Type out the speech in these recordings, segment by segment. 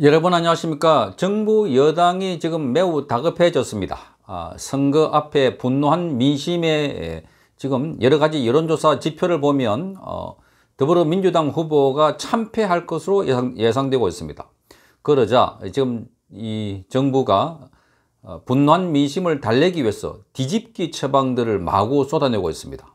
여러분 안녕하십니까 정부 여당이 지금 매우 다급해졌습니다 아, 선거 앞에 분노한 민심에 예, 지금 여러가지 여론조사 지표를 보면 어, 더불어민주당 후보가 참패할 것으로 예상, 되고 있습니다 그러자 지금 이 정부가 어, 분노한 민심을 달래기 위해서 뒤집기 처방들을 마구 쏟아내고 있습니다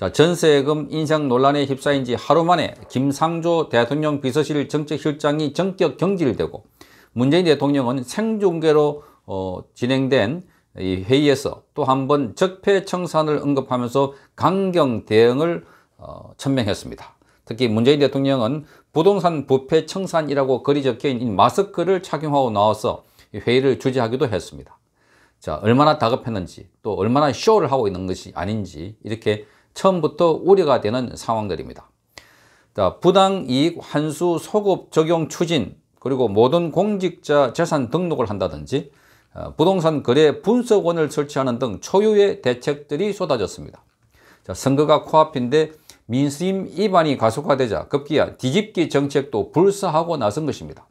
자, 전세금 인상 논란에 휩싸인 지 하루 만에 김상조 대통령 비서실 정책실장이 전격 경질되고 문재인 대통령은 생중계로 어, 진행된 이 회의에서 또 한 번 적폐청산을 언급하면서 강경 대응을 어, 천명했습니다. 특히 문재인 대통령은 부동산 부패 청산이라고 거리 적혀있는 마스크를 착용하고 나와서 회의를 주재하기도 했습니다. 자, 얼마나 다급했는지 또 얼마나 쇼를 하고 있는 것이 아닌지 이렇게 처음부터 우려가 되는 상황들입니다. 부당이익 환수 소급 적용 추진 그리고 모든 공직자 재산 등록을 한다든지 어, 부동산 거래 분석원을 설치하는 등 초유의 대책들이 쏟아졌습니다. 선거가 코앞인데 민심 이반이 가속화되자 급기야 뒤집기 정책도 불사하고 나선 것입니다.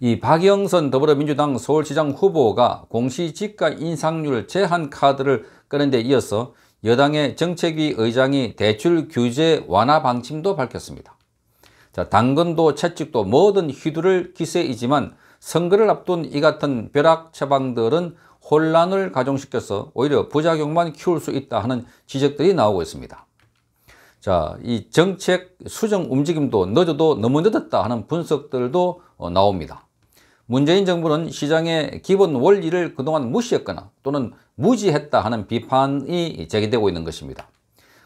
이 박영선 더불어민주당 서울시장 후보가 공시지가 인상률 제한 카드를 끄는 데 이어서 여당의 정책위 의장이 대출 규제 완화 방침도 밝혔습니다. 자, 당근도 채찍도 모든 휘두를 기세이지만 선거를 앞둔 이 같은 벼락 처방들은 혼란을 가중시켜서 오히려 부작용만 키울 수 있다 하는 지적들이 나오고 있습니다. 자, 이 정책 수정 움직임도 늦어도 너무 늦었다 하는 분석들도 어, 나옵니다. 문재인 정부는 시장의 기본 원리를 그동안 무시했거나 또는 무지했다 하는 비판이 제기되고 있는 것입니다.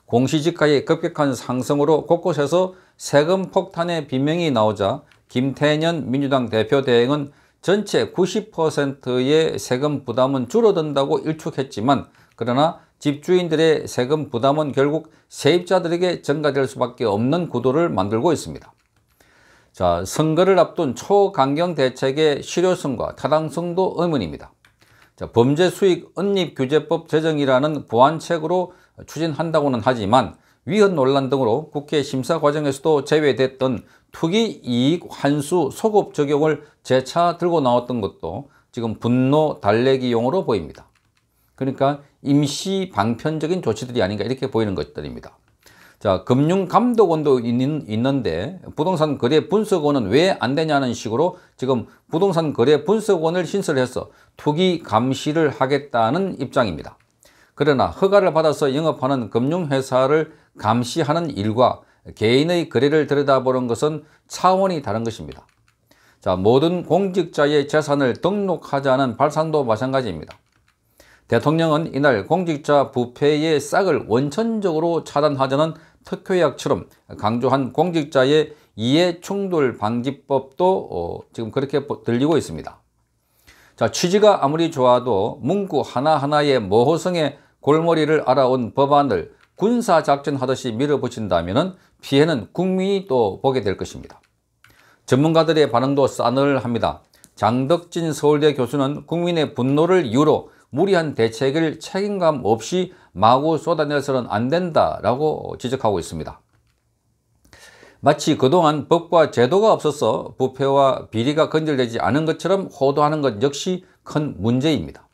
공시지가의 급격한 상승으로 곳곳에서 세금 폭탄의 비명이 나오자 김태년 민주당 대표 대행은 전체 90%의 세금 부담은 줄어든다고 일축했지만 그러나 집주인들의 세금 부담은 결국 세입자들에게 증가될 수밖에 없는 구도를 만들고 있습니다. 자, 선거를 앞둔 초강경 대책의 실효성과 타당성도 의문입니다. 자, 범죄 수익 은닉 규제법 제정이라는 보완책으로 추진한다고는 하지만 위헌 논란 등으로 국회 심사 과정에서도 제외됐던 투기 이익 환수 소급 적용을 재차 들고 나왔던 것도 지금 분노 달래기용으로 보입니다. 그러니까 임시 방편적인 조치들이 아닌가 이렇게 보이는 것들입니다. 자, 금융감독원도 있는, 데 부동산 거래 분석원은 왜 안 되냐는 식으로 지금 부동산 거래 분석원을 신설해서 투기 감시를 하겠다는 입장입니다. 그러나 허가를 받아서 영업하는 금융회사를 감시하는 일과 개인의 거래를 들여다보는 것은 차원이 다른 것입니다. 자, 모든 공직자의 재산을 등록하지 않은 발상도 마찬가지입니다. 대통령은 이날 공직자 부패의 싹을 원천적으로 차단하자는 특효약처럼 강조한 공직자의 이해 충돌 방지법도 어, 지금 그렇게 들리고 있습니다. 자, 취지가 아무리 좋아도 문구 하나하나의 모호성에 골머리를 알아온 법안을 군사작전 하듯이 밀어붙인다면 피해는 국민이 또 보게 될 것입니다. 전문가들의 반응도 싸늘합니다. 장덕진 서울대 교수는 국민의 분노를 이유로 무리한 대책을 책임감 없이 마구 쏟아내서는 안 된다라고 지적하고 있습니다. 마치 그동안 법과 제도가 없어서 부패와 비리가 건절되지 않은 것처럼 호도하는 것 역시 큰 문제입니다.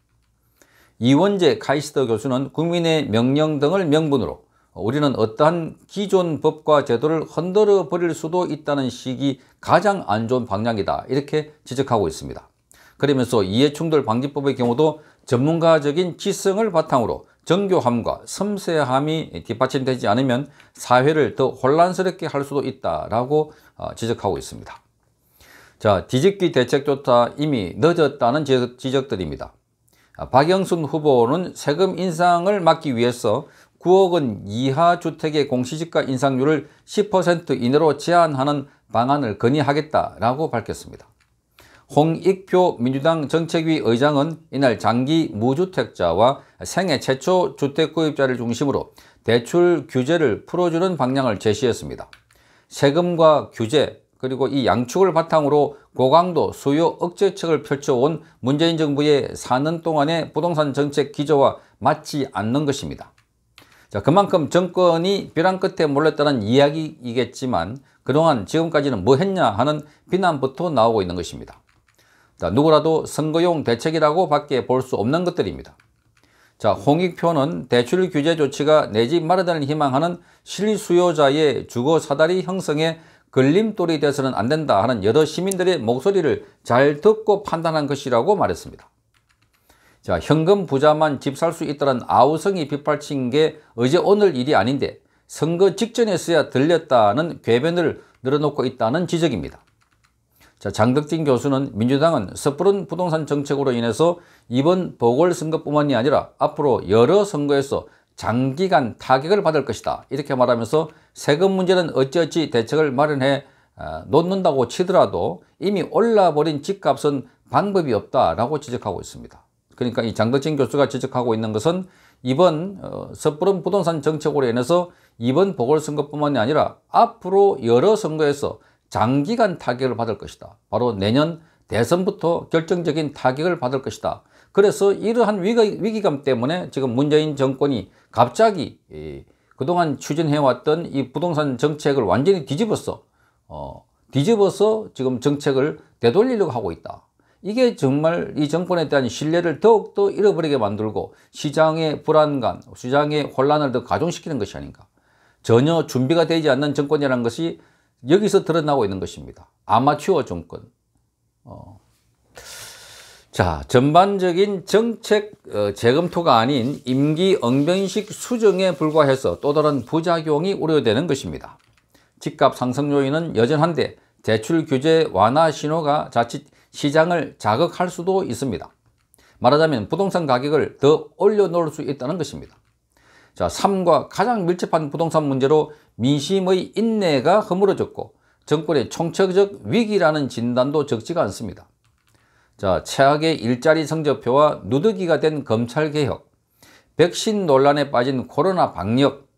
이원재 카이스터 교수는 국민의 명령 등을 명분으로 우리는 어떠한 기존 법과 제도를 흔들어 버릴 수도 있다는 식이 가장 안 좋은 방향이다 이렇게 지적하고 있습니다. 그러면서 이해충돌 방지법의 경우도 전문가적인 지성을 바탕으로 정교함과 섬세함이 뒷받침되지 않으면 사회를 더 혼란스럽게 할 수도 있다라고 어, 지적하고 있습니다. 자, 뒤집기 대책조차 이미 늦었다는 지적들입니다. 아, 박영순 후보는 세금 인상을 막기 위해서 9억 원 이하 주택의 공시지가 인상률을 10% 이내로 제한하는 방안을 건의하겠다라고 밝혔습니다. 홍익표 민주당 정책위 의장은 이날 장기 무주택자와 생애 최초 주택구입자를 중심으로 대출 규제를 풀어주는 방향을 제시했습니다. 세금과 규제 그리고 이 양축을 바탕으로 고강도 수요 억제책을 펼쳐온 문재인 정부의 4년 동안의 부동산 정책 기조와 맞지 않는 것입니다. 자, 그만큼 정권이 벼랑 끝에 몰렸다는 이야기이겠지만 그동안 지금까지는 뭐 했냐 하는 비난부터 나오고 있는 것입니다. 누구라도 선거용 대책이라고 밖에 볼 수 없는 것들입니다. 자, 홍익표는 대출 규제 조치가 내 집 마련을 희망하는 실수요자의 주거 사다리 형성에 걸림돌이 돼서는 안 된다 하는 여러 시민들의 목소리를 잘 듣고 판단한 것이라고 말했습니다. 자, 현금 부자만 집 살 수 있다는 아우성이 빗발친 게 어제 오늘 일이 아닌데 선거 직전에서야 들렸다는 궤변을 늘어놓고 있다는 지적입니다. 자, 장덕진 교수는 민주당은 섣부른 부동산 정책으로 인해서 이번 보궐선거뿐만이 아니라 앞으로 여러 선거에서 장기간 타격을 받을 것이다. 이렇게 말하면서 세금 문제는 어찌어찌 대책을 마련해 아, 놓는다고 치더라도 이미 올라버린 집값은 방법이 없다라고 지적하고 있습니다. 그러니까 이 장덕진 교수가 지적하고 있는 것은 이번 어, 섣부른 부동산 정책으로 인해서 이번 보궐선거뿐만이 아니라 앞으로 여러 선거에서 장기간 타격을 받을 것이다. 바로 내년 대선부터 결정적인 타격을 받을 것이다. 그래서 이러한 위기, 감 때문에 지금 문재인 정권이 갑자기 그동안 추진해왔던 이 부동산 정책을 완전히 뒤집어서 어, 뒤집어서 지금 정책을 되돌리려고 하고 있다. 이게 정말 이 정권에 대한 신뢰를 더욱더 잃어버리게 만들고 시장의 불안감, 시장의 혼란을 더 가중시키는 것이 아닌가. 전혀 준비가 되지 않는 정권이라는 것이 여기서 드러나고 있는 것입니다. 아마추어 정권. 어. 자, 전반적인 정책 어, 재검토가 아닌 임기 엉변식 수정에 불과해서 또 다른 부작용이 우려되는 것입니다. 집값 상승 요인은 여전한데 대출 규제 완화 신호가 자칫 시장을 자극할 수도 있습니다. 말하자면 부동산 가격을 더 올려놓을 수 있다는 것입니다. 자, 3과 가장 밀접한 부동산 문제로 민심의 인내가 허물어졌고 정권의 총체적 위기라는 진단도 적지가 않습니다. 자, 최악의 일자리 성적표와 누더기가 된 검찰개혁, 백신 논란에 빠진 코로나 방역,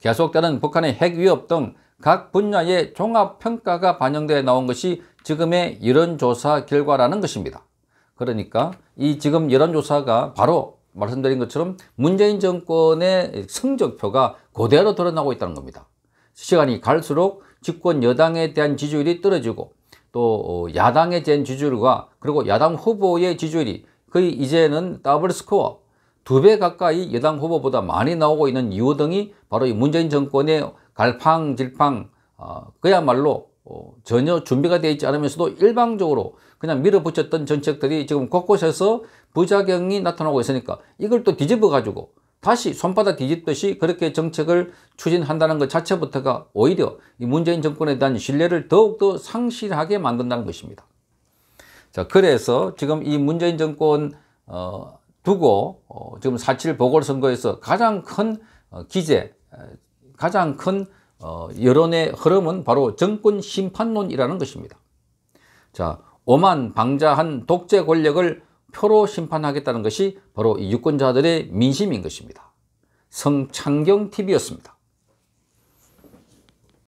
계속되는 북한의 핵 위협 등 각 분야의 종합평가가 반영되어 나온 것이 지금의 여론조사 결과라는 것입니다. 그러니까 이 지금 여론조사가 바로 말씀드린 것처럼 문재인 정권의 성적표가 고대로 드러나고 있다는 겁니다. 시간이 갈수록 집권 여당에 대한 지지율이 떨어지고 또 어, 야당에 대한 지지율과 그리고 야당 후보의 지지율이 거의 이제는 더블 스코어 두 배 가까이 여당 후보보다 많이 나오고 있는 이유 등이 바로 이 문재인 정권의 갈팡질팡 어, 그야말로 어, 전혀 준비가 되어 있지 않으면서도 일방적으로 그냥 밀어붙였던 정책들이 지금 곳곳에서 부작용이 나타나고 있으니까 이걸 또 뒤집어 가지고 다시 손바닥 뒤집듯이 그렇게 정책을 추진한다는 것 자체부터가 오히려 이 문재인 정권에 대한 신뢰를 더욱더 상실하게 만든다는 것입니다. 자, 그래서 지금 이 문재인 정권 어, 두고 어, 지금 4.7 보궐선거에서 가장 큰 어, 기재, 가장 큰 어, 여론의 흐름은 바로 정권 심판론이라는 것입니다. 자, 오만 방자한 독재 권력을 표로 심판하겠다는 것이 바로 유권자들의 민심인 것입니다. 성창경TV였습니다.